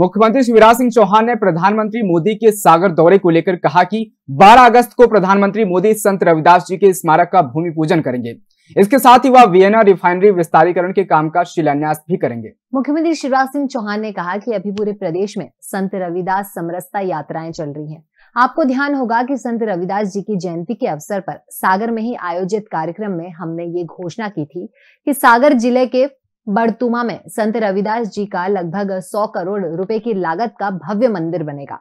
मुख्यमंत्री शिवराज सिंह चौहान ने प्रधानमंत्री मोदी के सागर दौरे को लेकर कहा कि 12 अगस्त को प्रधानमंत्री मोदी संत रविदास जी के स्मारक का भूमि पूजन करेंगे इसके साथ ही वह वियना रिफाइनरी विस्तारीकरण के काम का शिलान्यास भी करेंगे मुख्यमंत्री शिवराज सिंह चौहान ने कहा कि अभी पूरे प्रदेश में संत रविदास समरसता यात्राएं चल रही है आपको ध्यान होगा कि संत रविदास जी की जयंती के अवसर पर सागर में ही आयोजित कार्यक्रम में हमने ये घोषणा की थी कि सागर जिले के बड़तुमा में संत रविदास जी का लगभग 100 करोड़ रुपए की लागत का भव्य मंदिर बनेगा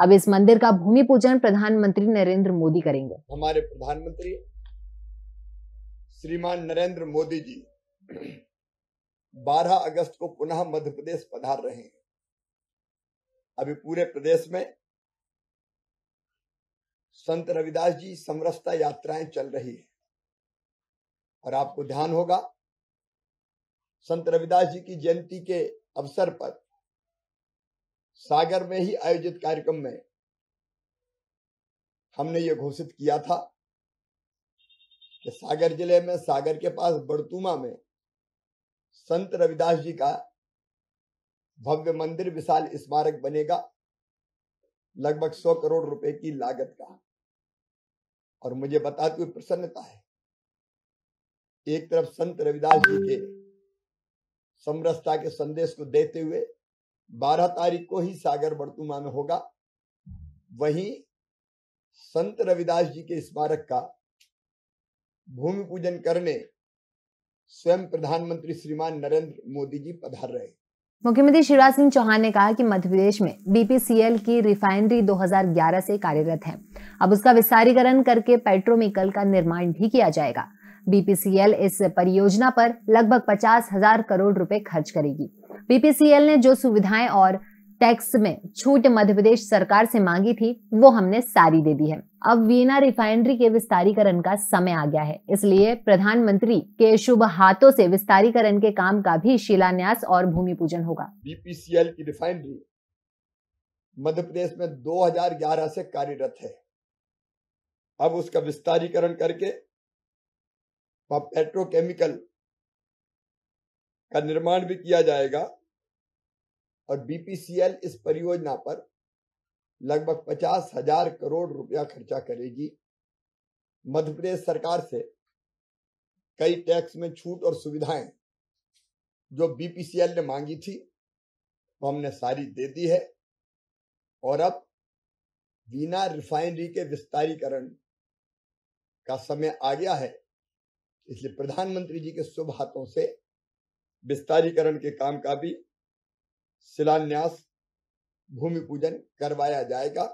अब इस मंदिर का भूमि पूजन प्रधानमंत्री नरेंद्र मोदी करेंगे हमारे प्रधानमंत्री श्रीमान नरेंद्र मोदी जी 12 अगस्त को पुनः मध्य प्रदेश पधार रहे हैं अभी पूरे प्रदेश में संत रविदास जी समरसता यात्राएं चल रही है और आपको ध्यान होगा संत रविदास जी की जयंती के अवसर पर सागर में ही आयोजित कार्यक्रम में हमने ये घोषित किया था कि सागर जिले में सागर के पास बड़तुमा में संत रविदास जी का भव्य मंदिर विशाल स्मारक बनेगा लगभग सौ करोड़ रुपए की लागत का और मुझे बताते हुए प्रसन्नता है एक तरफ संत रविदास जी के समरसता के संदेश को देते हुए 12 तारीख को ही सागर वर्तुमा में होगा वहीं संत रविदास जी के स्मारक का भूमि पूजन करने स्वयं प्रधानमंत्री श्रीमान नरेंद्र मोदी जी पधार रहे मुख्यमंत्री शिवराज सिंह चौहान ने कहा कि मध्य प्रदेश में बीपीसीएल की रिफाइनरी 2011 से कार्यरत है अब उसका विस्तारीकरण करके पेट्रोमिकल का निर्माण भी किया जाएगा बीपीसीएल इस परियोजना पर लगभग पचास हजार करोड़ रुपए खर्च करेगी बीपीसीएल ने जो सुविधाएं और टैक्स में छूट मध्य प्रदेश सरकार से मांगी थी वो हमने सारी दे दी है अब वीना रिफाइनरी के विस्तारीकरण का समय आ गया है इसलिए प्रधानमंत्री के शुभ हाथों से विस्तारीकरण के काम का भी शिलान्यास और भूमि पूजन होगा बीपीसीएल की रिफाइनरी मध्य प्रदेश में 2011 से कार्यरत है अब उसका विस्तारीकरण करके वहां पेट्रोकेमिकल का निर्माण भी किया जाएगा और बीपीसीएल इस परियोजना पर लगभग पचास हजार करोड़ रुपया खर्चा करेगी मध्य प्रदेश सरकार से कई टैक्स में छूट और सुविधाएं जो बीपीसीएल ने मांगी थी वो हमने सारी दे दी है और अब बिना रिफाइनरी के विस्तारीकरण का समय आ गया है इसलिए प्रधानमंत्री जी के शुभ हाथों से विस्तारीकरण के काम का भी शिलान्यास भूमि पूजन करवाया जाएगा